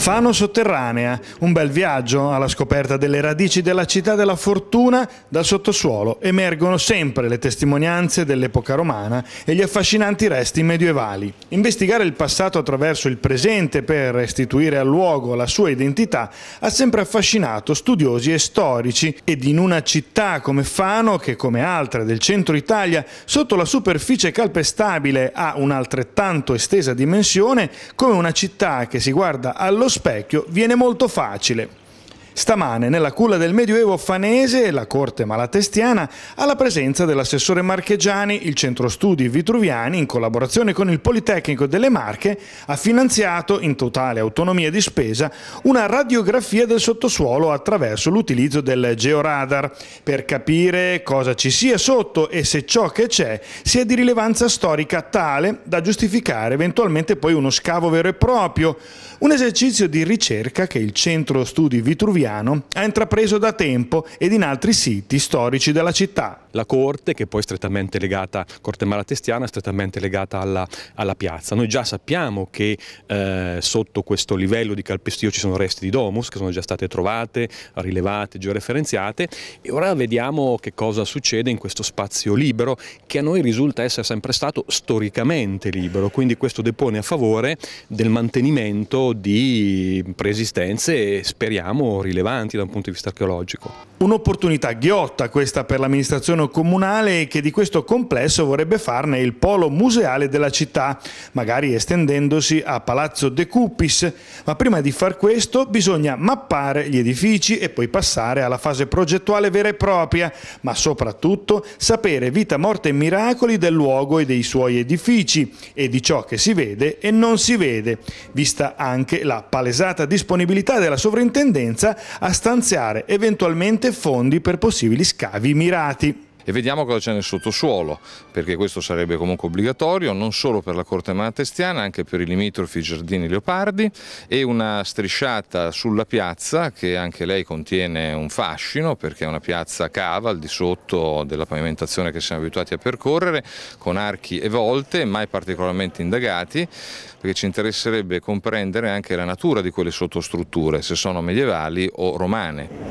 Fano Sotterranea, un bel viaggio alla scoperta delle radici della città della fortuna dal sottosuolo. Emergono sempre le testimonianze dell'epoca romana e gli affascinanti resti medievali. Investigare il passato attraverso il presente per restituire al luogo la sua identità ha sempre affascinato studiosi e storici ed in una città come Fano, che come altre del centro Italia, sotto la superficie calpestabile ha un'altrettanto estesa dimensione, come una città che si guarda allo specchio viene molto facile. Stamane, nella culla del Medioevo fanese, la corte malatestiana, alla presenza dell'assessore Marchegiani, il centro studi Vitruviani, in collaborazione con il Politecnico delle Marche, ha finanziato, in totale autonomia di spesa, una radiografia del sottosuolo attraverso l'utilizzo del georadar, per capire cosa ci sia sotto e se ciò che c'è sia di rilevanza storica tale da giustificare eventualmente poi uno scavo vero e proprio, un esercizio di ricerca che il centro studi Vitruviani Giuliano ha intrapreso da tempo ed in altri siti storici della città la corte che poi è strettamente legata, corte malatestiana, strettamente legata alla, alla piazza. Noi già sappiamo che eh, sotto questo livello di calpestio ci sono resti di domus che sono già state trovate, rilevate, georeferenziate e ora vediamo che cosa succede in questo spazio libero che a noi risulta essere sempre stato storicamente libero, quindi questo depone a favore del mantenimento di preesistenze speriamo rilevanti da un punto di vista archeologico. Un'opportunità ghiotta questa per l'amministrazione piano comunale che di questo complesso vorrebbe farne il polo museale della città, magari estendendosi a Palazzo De Cupis. Ma prima di far questo bisogna mappare gli edifici e poi passare alla fase progettuale vera e propria, ma soprattutto sapere vita, morte e miracoli del luogo e dei suoi edifici e di ciò che si vede e non si vede, vista anche la palesata disponibilità della sovrintendenza a stanziare eventualmente fondi per possibili scavi mirati. E vediamo cosa c'è nel sottosuolo, perché questo sarebbe comunque obbligatorio non solo per la corte malatestiana, anche per i limitrofi giardini leopardi e una strisciata sulla piazza che anche lei contiene un fascino perché è una piazza cava al di sotto della pavimentazione che siamo abituati a percorrere con archi e volte mai particolarmente indagati perché ci interesserebbe comprendere anche la natura di quelle sottostrutture, se sono medievali o romane.